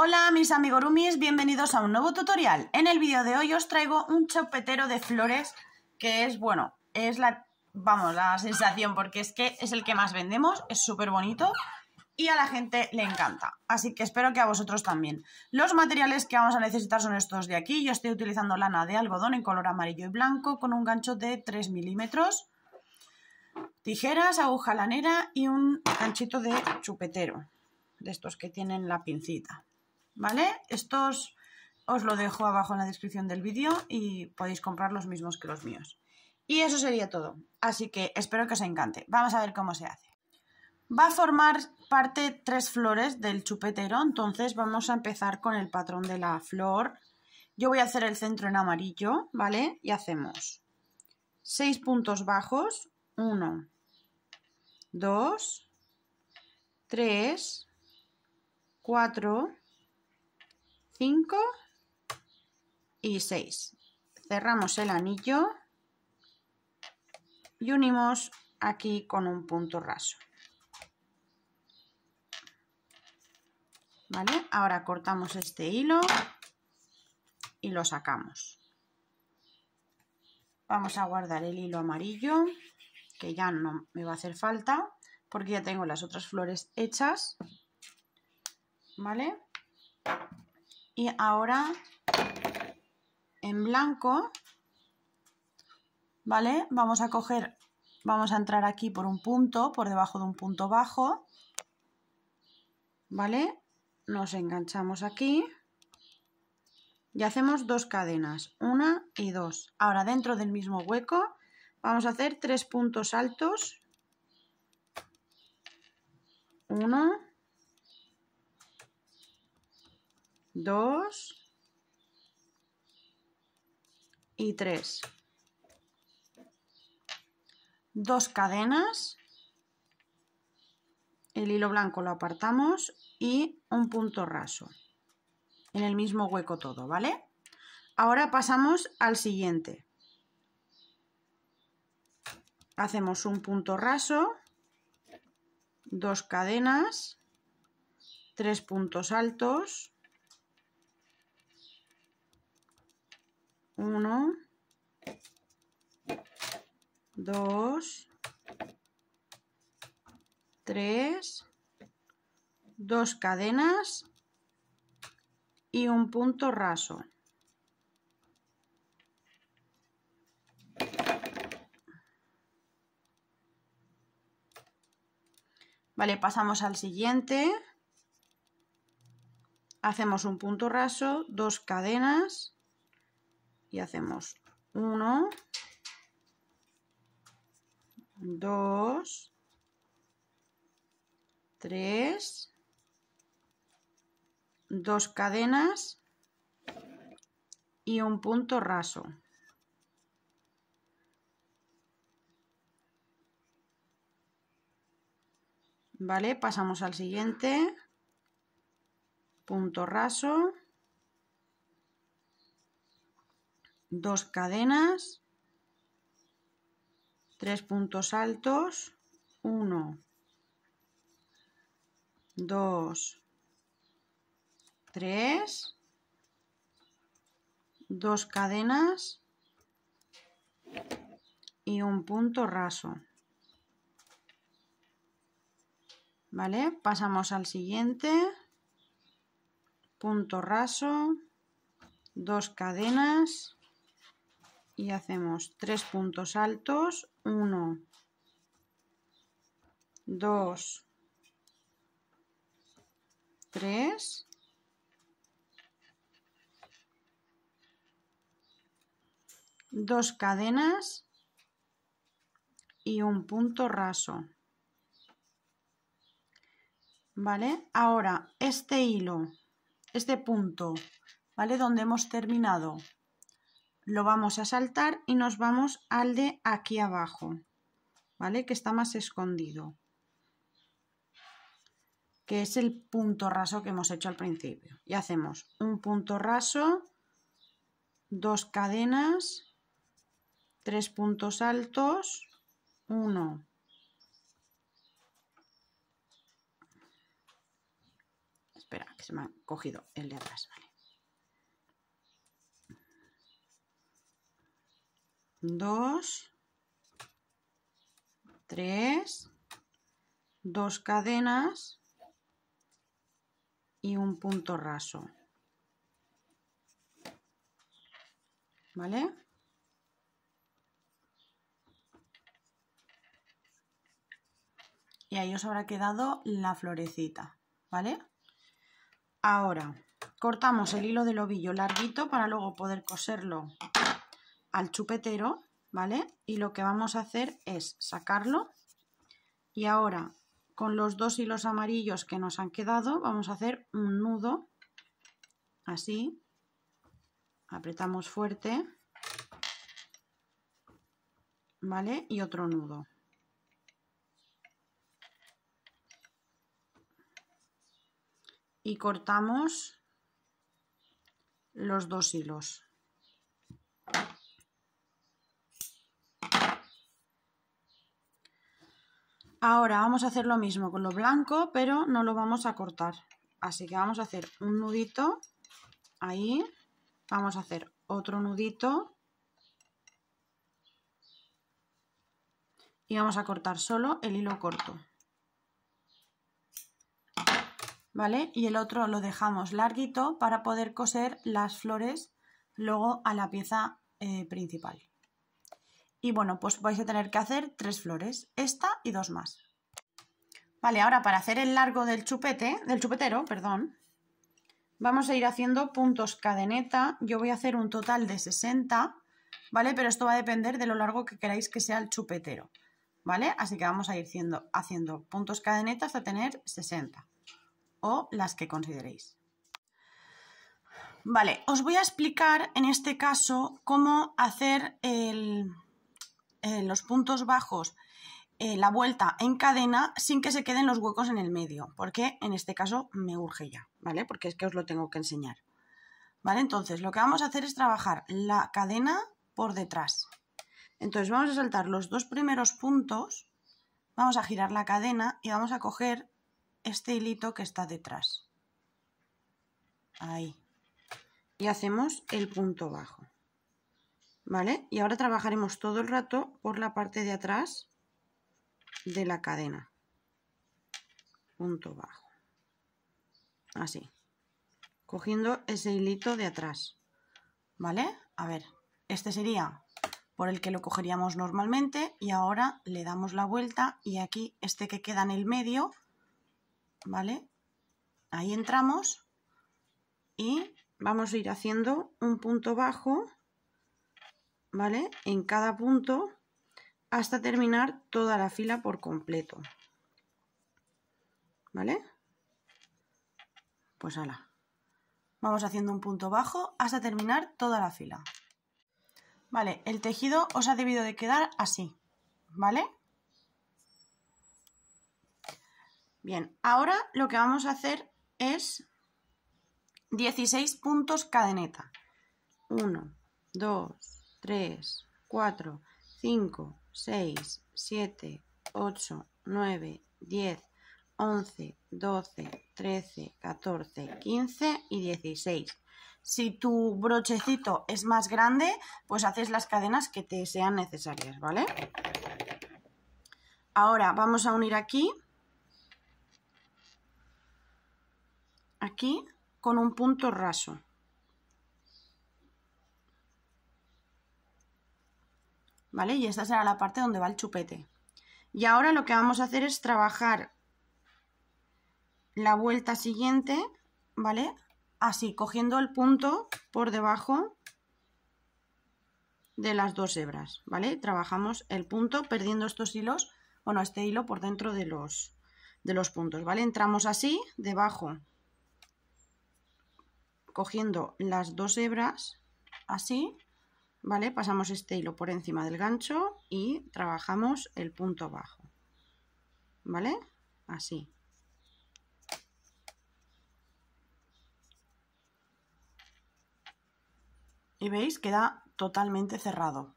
Hola mis amigos Rumi's, bienvenidos a un nuevo tutorial. En el vídeo de hoy os traigo un chupetero de flores que es, bueno, es la, vamos, la sensación porque es que es el que más vendemos, es súper bonito y a la gente le encanta. Así que espero que a vosotros también. Los materiales que vamos a necesitar son estos de aquí. Yo estoy utilizando lana de algodón en color amarillo y blanco con un gancho de 3 milímetros, tijeras, aguja lanera y un ganchito de chupetero, de estos que tienen la pincita. ¿vale? Estos os lo dejo abajo en la descripción del vídeo y podéis comprar los mismos que los míos. Y eso sería todo, así que espero que os encante. Vamos a ver cómo se hace. Va a formar parte tres flores del chupetero, entonces vamos a empezar con el patrón de la flor. Yo voy a hacer el centro en amarillo, ¿vale? Y hacemos seis puntos bajos, uno dos tres cuatro 5 y 6. Cerramos el anillo y unimos aquí con un punto raso. ¿Vale? Ahora cortamos este hilo y lo sacamos. Vamos a guardar el hilo amarillo, que ya no me va a hacer falta, porque ya tengo las otras flores hechas. ¿Vale? y ahora en blanco, ¿vale? Vamos a coger, vamos a entrar aquí por un punto, por debajo de un punto bajo, ¿vale? Nos enganchamos aquí y hacemos dos cadenas, una y dos. Ahora dentro del mismo hueco vamos a hacer tres puntos altos, uno, 2 y 3. Dos cadenas, el hilo blanco lo apartamos y un punto raso en el mismo hueco todo, ¿vale? Ahora pasamos al siguiente. Hacemos un punto raso, dos cadenas, tres puntos altos, 1, 2, 3, dos cadenas y un punto raso. Vale, pasamos al siguiente. Hacemos un punto raso, dos cadenas y hacemos 1, 2, 3, 2 cadenas y un punto raso. ¿Vale? Pasamos al siguiente. Punto raso. dos cadenas, tres puntos altos, uno, dos, tres, dos cadenas y un punto raso. ¿Vale? Pasamos al siguiente. Punto raso, dos cadenas, y hacemos tres puntos altos, 1, 2, 3 dos cadenas y un punto raso vale ahora este hilo este punto vale donde hemos terminado lo vamos a saltar y nos vamos al de aquí abajo, ¿vale? Que está más escondido, que es el punto raso que hemos hecho al principio. Y hacemos un punto raso, dos cadenas, tres puntos altos, uno, espera, que se me ha cogido el de atrás, ¿vale? 2, 3, dos cadenas y un punto raso. ¿Vale? Y ahí os habrá quedado la florecita, ¿vale? Ahora, cortamos el hilo del ovillo larguito para luego poder coserlo al chupetero, ¿vale? Y lo que vamos a hacer es sacarlo y ahora con los dos hilos amarillos que nos han quedado vamos a hacer un nudo así, apretamos fuerte, ¿vale? Y otro nudo. Y cortamos los dos hilos. Ahora vamos a hacer lo mismo con lo blanco, pero no lo vamos a cortar. Así que vamos a hacer un nudito ahí, vamos a hacer otro nudito y vamos a cortar solo el hilo corto. ¿Vale? Y el otro lo dejamos larguito para poder coser las flores luego a la pieza eh, principal. Y bueno, pues vais a tener que hacer tres flores, esta y dos más. Vale, ahora para hacer el largo del chupete, del chupetero, perdón, vamos a ir haciendo puntos cadeneta. Yo voy a hacer un total de 60, ¿vale? Pero esto va a depender de lo largo que queráis que sea el chupetero, ¿vale? Así que vamos a ir haciendo, haciendo puntos cadeneta hasta tener 60 o las que consideréis. Vale, os voy a explicar en este caso cómo hacer el eh, los puntos bajos eh, la vuelta en cadena sin que se queden los huecos en el medio, porque en este caso me urge ya, ¿vale? Porque es que os lo tengo que enseñar. ¿Vale? Entonces, lo que vamos a hacer es trabajar la cadena por detrás. Entonces, vamos a saltar los dos primeros puntos, vamos a girar la cadena y vamos a coger este hilito que está detrás. Ahí. Y hacemos el punto bajo. ¿Vale? Y ahora trabajaremos todo el rato por la parte de atrás de la cadena. Punto bajo. Así. Cogiendo ese hilito de atrás. ¿Vale? A ver, este sería por el que lo cogeríamos normalmente y ahora le damos la vuelta y aquí este que queda en el medio, ¿vale? Ahí entramos y vamos a ir haciendo un punto bajo ¿vale? En cada punto hasta terminar toda la fila por completo. ¿Vale? Pues ala. Vamos haciendo un punto bajo hasta terminar toda la fila. Vale, el tejido os ha debido de quedar así, ¿vale? Bien, ahora lo que vamos a hacer es 16 puntos cadeneta. 1, 2, 3, 4, 5, 6, 7, 8, 9, 10, 11, 12, 13, 14, 15 y 16. Si tu brochecito es más grande, pues haces las cadenas que te sean necesarias, ¿vale? Ahora vamos a unir aquí, aquí, con un punto raso. ¿vale? Y esta será la parte donde va el chupete. Y ahora lo que vamos a hacer es trabajar la vuelta siguiente, ¿vale? Así, cogiendo el punto por debajo de las dos hebras, ¿vale? Trabajamos el punto perdiendo estos hilos, bueno, este hilo por dentro de los, de los puntos, ¿vale? Entramos así, debajo, cogiendo las dos hebras, así, ¿vale? Pasamos este hilo por encima del gancho y trabajamos el punto bajo, ¿vale? Así. Y veis, queda totalmente cerrado.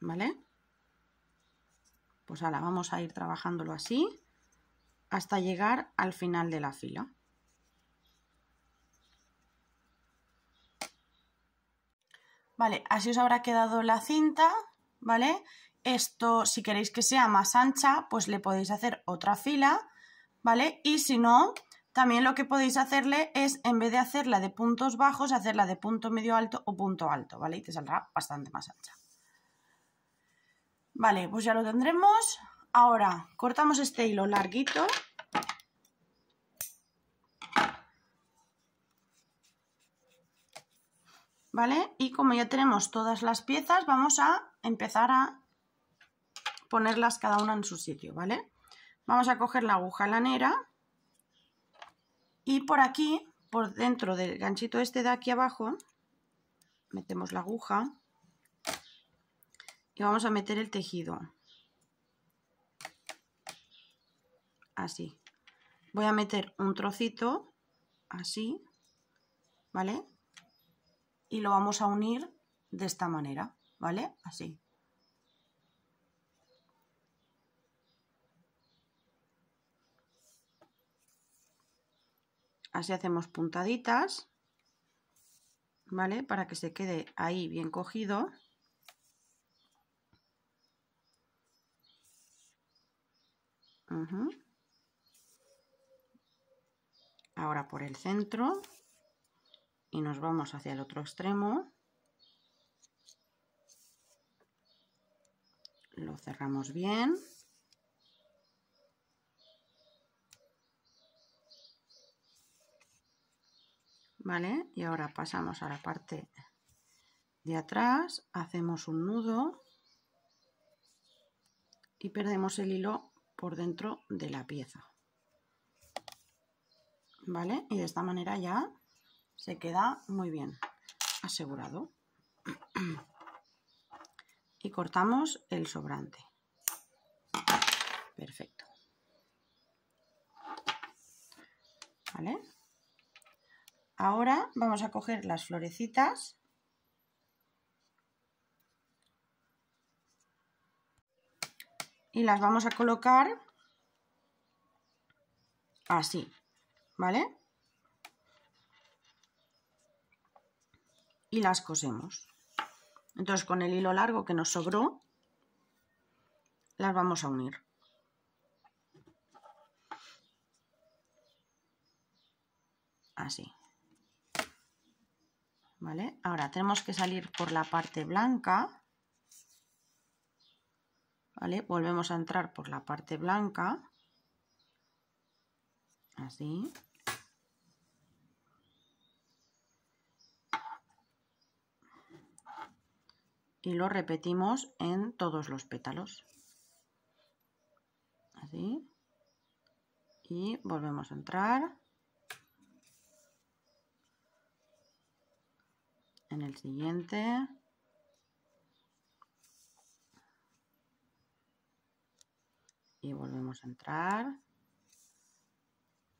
¿Vale? Pues ahora vamos a ir trabajándolo así hasta llegar al final de la fila. Vale, así os habrá quedado la cinta, ¿vale? Esto, si queréis que sea más ancha, pues le podéis hacer otra fila, ¿vale? Y si no, también lo que podéis hacerle es, en vez de hacerla de puntos bajos, hacerla de punto medio alto o punto alto, ¿vale? Y te saldrá bastante más ancha. Vale, pues ya lo tendremos. Ahora, cortamos este hilo larguito, ¿vale? Y como ya tenemos todas las piezas, vamos a empezar a ponerlas cada una en su sitio, ¿vale? Vamos a coger la aguja lanera y por aquí, por dentro del ganchito este de aquí abajo, metemos la aguja y vamos a meter el tejido. Así. Voy a meter un trocito, así, ¿vale? y lo vamos a unir de esta manera, ¿vale? Así. Así hacemos puntaditas, ¿vale? Para que se quede ahí bien cogido. Ahora por el centro y nos vamos hacia el otro extremo lo cerramos bien vale y ahora pasamos a la parte de atrás hacemos un nudo y perdemos el hilo por dentro de la pieza vale y de esta manera ya se queda muy bien asegurado. y cortamos el sobrante. Perfecto. ¿Vale? Ahora vamos a coger las florecitas. Y las vamos a colocar así, ¿vale? y las cosemos. Entonces con el hilo largo que nos sobró, las vamos a unir. Así. ¿Vale? Ahora tenemos que salir por la parte blanca. ¿Vale? Volvemos a entrar por la parte blanca. Así. y lo repetimos en todos los pétalos. Así. Y volvemos a entrar. En el siguiente. Y volvemos a entrar.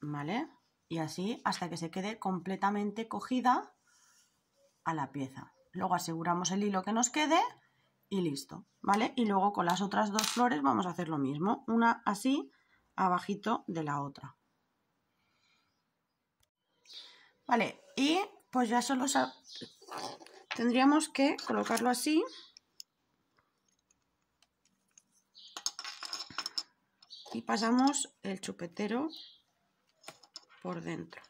¿Vale? Y así hasta que se quede completamente cogida a la pieza. Luego aseguramos el hilo que nos quede y listo, ¿vale? Y luego con las otras dos flores vamos a hacer lo mismo, una así abajito de la otra. Vale, y pues ya solo tendríamos que colocarlo así. Y pasamos el chupetero por dentro.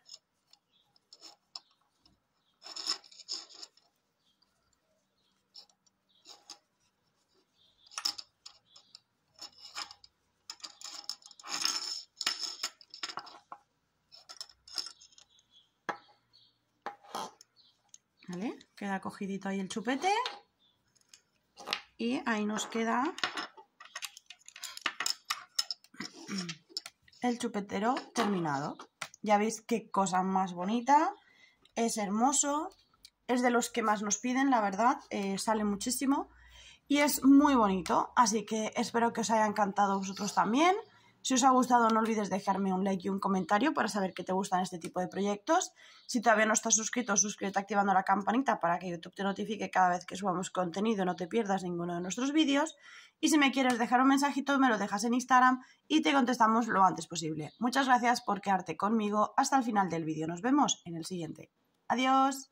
queda cogidito ahí el chupete y ahí nos queda el chupetero terminado. Ya veis qué cosa más bonita, es hermoso, es de los que más nos piden, la verdad, eh, sale muchísimo y es muy bonito, así que espero que os haya encantado vosotros también. Si os ha gustado no olvides dejarme un like y un comentario para saber que te gustan este tipo de proyectos. Si todavía no estás suscrito, suscríbete activando la campanita para que YouTube te notifique cada vez que subamos contenido, no te pierdas ninguno de nuestros vídeos. Y si me quieres dejar un mensajito, me lo dejas en Instagram y te contestamos lo antes posible. Muchas gracias por quedarte conmigo hasta el final del vídeo. Nos vemos en el siguiente. Adiós.